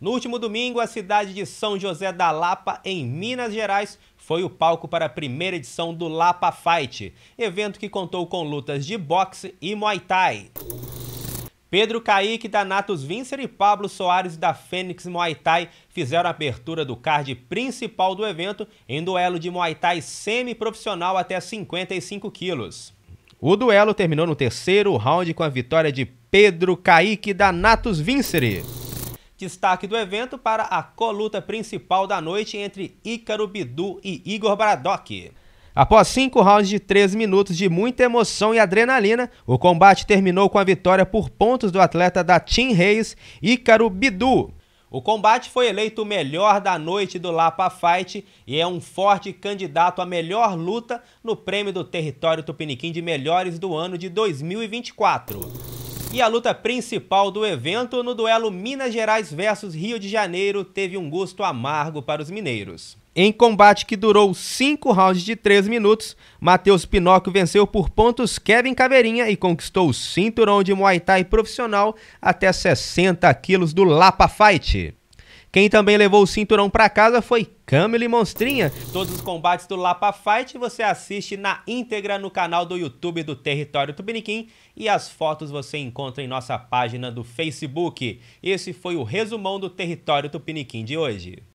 No último domingo, a cidade de São José da Lapa, em Minas Gerais, foi o palco para a primeira edição do Lapa Fight, evento que contou com lutas de boxe e muay thai. Pedro Kaique da Natos Vincer e Pablo Soares da Fênix Muay Thai fizeram a abertura do card principal do evento em duelo de Muay Thai semi-profissional até 55 quilos. O duelo terminou no terceiro round com a vitória de Pedro Kaique da Natos Vincere. Destaque do evento para a coluta principal da noite entre Ícaro Bidu e Igor Bradock. Após cinco rounds de três minutos de muita emoção e adrenalina, o combate terminou com a vitória por pontos do atleta da Team Reis, Ícaro Bidu. O combate foi eleito o melhor da noite do Lapa Fight e é um forte candidato à melhor luta no prêmio do Território Tupiniquim de Melhores do ano de 2024. E a luta principal do evento, no duelo Minas Gerais versus Rio de Janeiro, teve um gosto amargo para os mineiros. Em combate que durou 5 rounds de 3 minutos, Matheus Pinóquio venceu por pontos Kevin Caveirinha e conquistou o cinturão de Muay Thai profissional até 60 quilos do Lapa Fight. Quem também levou o cinturão para casa foi Camille Monstrinha. Todos os combates do Lapa Fight você assiste na íntegra no canal do YouTube do Território Tubiniquim e as fotos você encontra em nossa página do Facebook. Esse foi o resumão do Território Tupiniquim de hoje.